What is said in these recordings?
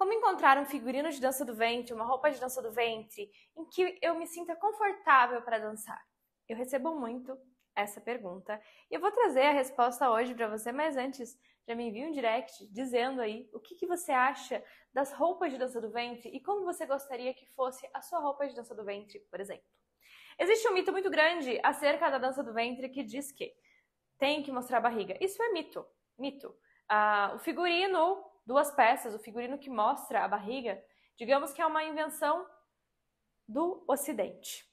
Como encontrar um figurino de dança do ventre, uma roupa de dança do ventre, em que eu me sinta confortável para dançar? Eu recebo muito essa pergunta e eu vou trazer a resposta hoje para você, mas antes já me envie um direct dizendo aí o que, que você acha das roupas de dança do ventre e como você gostaria que fosse a sua roupa de dança do ventre, por exemplo. Existe um mito muito grande acerca da dança do ventre que diz que tem que mostrar a barriga. Isso é mito, mito. Ah, o figurino duas peças, o figurino que mostra a barriga, digamos que é uma invenção do Ocidente.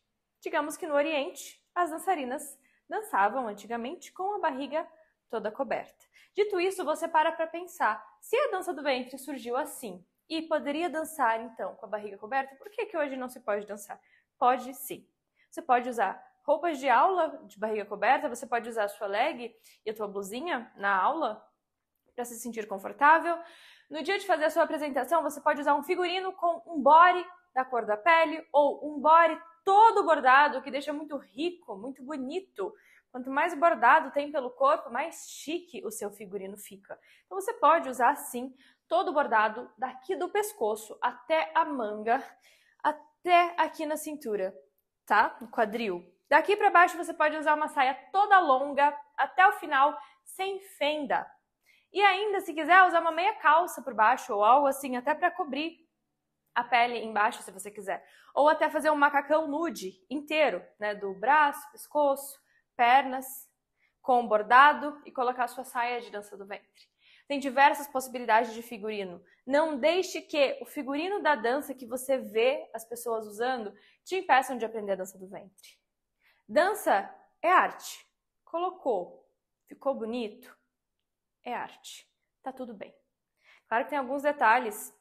Digamos que no Oriente, as dançarinas dançavam antigamente com a barriga toda coberta. Dito isso, você para para pensar: se a dança do ventre surgiu assim e poderia dançar então com a barriga coberta, por que, que hoje não se pode dançar? Pode sim. Você pode usar roupas de aula de barriga coberta, você pode usar a sua leg e a tua blusinha na aula para se sentir confortável. No dia de fazer a sua apresentação, você pode usar um figurino com um body da cor da pele ou um body todo bordado, que deixa muito rico, muito bonito. Quanto mais bordado tem pelo corpo, mais chique o seu figurino fica. Então você pode usar sim todo bordado daqui do pescoço até a manga, até aqui na cintura, tá? No quadril. Daqui para baixo você pode usar uma saia toda longa até o final, sem fenda. E ainda, se quiser, usar uma meia calça por baixo ou algo assim, até para cobrir a pele embaixo, se você quiser. Ou até fazer um macacão nude inteiro, né? Do braço, pescoço, pernas, com bordado e colocar a sua saia de dança do ventre. Tem diversas possibilidades de figurino. Não deixe que o figurino da dança que você vê as pessoas usando te impeçam de aprender a dança do ventre. Dança é arte. Colocou, ficou bonito, é arte. Tá tudo bem. Claro que tem alguns detalhes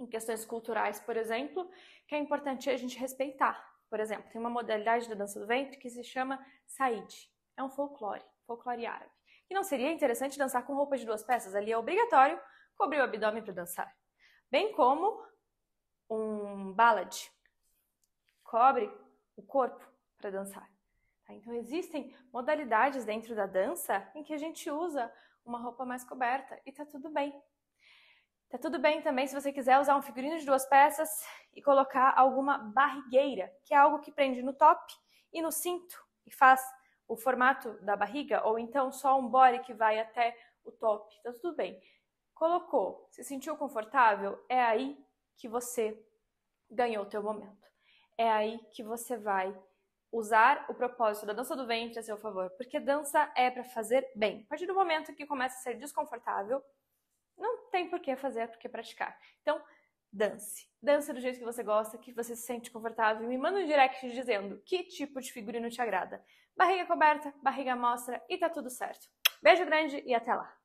em questões culturais, por exemplo, que é importante a gente respeitar. Por exemplo, tem uma modalidade da dança do ventre que se chama said. É um folclore, folclore árabe. e não seria interessante dançar com roupa de duas peças, ali é obrigatório cobrir o abdômen para dançar. Bem como um balad cobre o corpo para dançar. Tá? Então, existem modalidades dentro da dança em que a gente usa uma roupa mais coberta e tá tudo bem. Tá tudo bem também se você quiser usar um figurino de duas peças e colocar alguma barrigueira, que é algo que prende no top e no cinto e faz o formato da barriga, ou então só um body que vai até o top. Tá tudo bem. Colocou, se sentiu confortável, é aí que você ganhou o teu momento. É aí que você vai usar o propósito da dança do ventre a seu favor, porque dança é para fazer bem. A partir do momento que começa a ser desconfortável, não tem por que fazer, por que praticar. Então, dance. Dance do jeito que você gosta, que você se sente confortável. Me manda um direct dizendo que tipo de figurino te agrada. Barriga coberta, barriga mostra e tá tudo certo. Beijo grande e até lá!